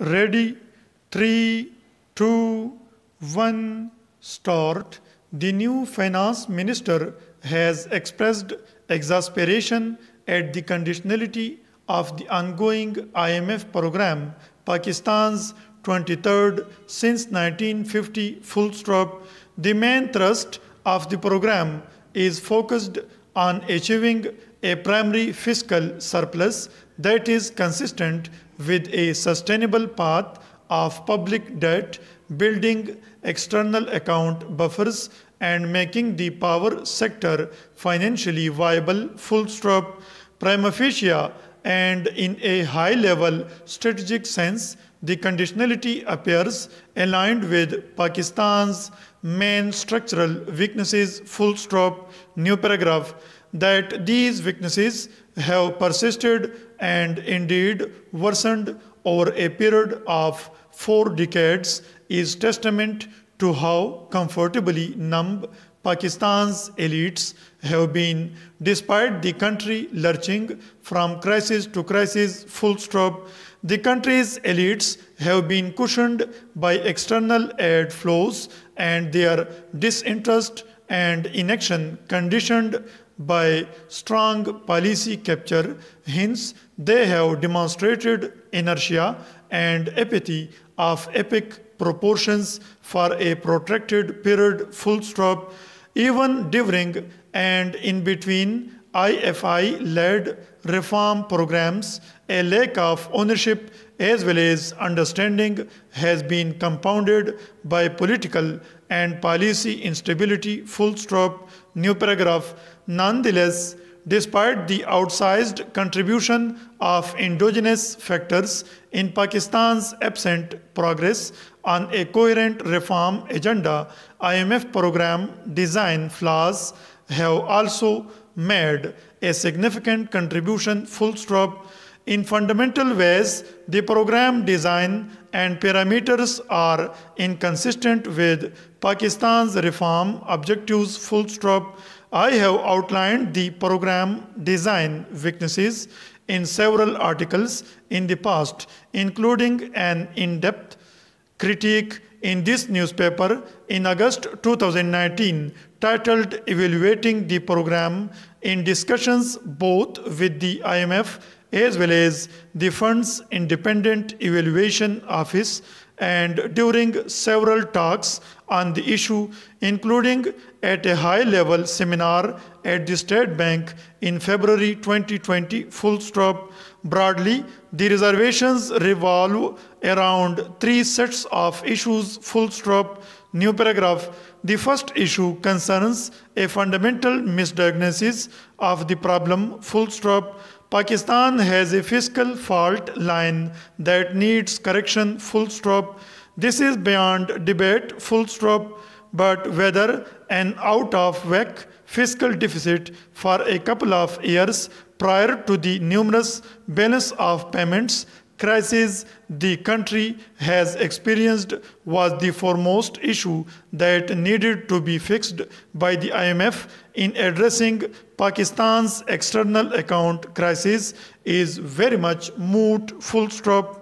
ready, three, two, one, start. The new finance minister has expressed exasperation at the conditionality of the ongoing IMF program, Pakistan's 23rd since 1950 full stop. The main thrust of the program is focused on achieving a primary fiscal surplus that is consistent with a sustainable path of public debt, building external account buffers and making the power sector financially viable full stop prima facie and in a high level strategic sense the conditionality appears aligned with Pakistan's main structural weaknesses full stop new paragraph that these weaknesses have persisted and indeed worsened over a period of four decades is testament to how comfortably numb Pakistan's elites have been despite the country lurching from crisis to crisis full stop. The country's elites have been cushioned by external aid flows and their disinterest and inaction conditioned by strong policy capture. Hence, they have demonstrated inertia and apathy of epic proportions for a protracted period full stop, even during and in between IFI-led reform programs, a lack of ownership as well as understanding has been compounded by political and policy instability full stop new paragraph nonetheless despite the outsized contribution of endogenous factors in Pakistan's absent progress on a coherent reform agenda, IMF program design flaws have also made a significant contribution full stop in fundamental ways, the program design and parameters are inconsistent with Pakistan's reform objectives full stop. I have outlined the program design weaknesses in several articles in the past, including an in-depth critique in this newspaper in August 2019 titled Evaluating the Program in discussions both with the IMF as well as the fund's independent evaluation office and during several talks on the issue, including at a high level seminar at the State Bank in February 2020, full stop. Broadly, the reservations revolve around three sets of issues full stop new paragraph the first issue concerns a fundamental misdiagnosis of the problem full stop pakistan has a fiscal fault line that needs correction full stop this is beyond debate full stop but whether an out of whack fiscal deficit for a couple of years prior to the numerous balance of payments crisis the country has experienced was the foremost issue that needed to be fixed by the IMF in addressing Pakistan's external account crisis is very much moot full stop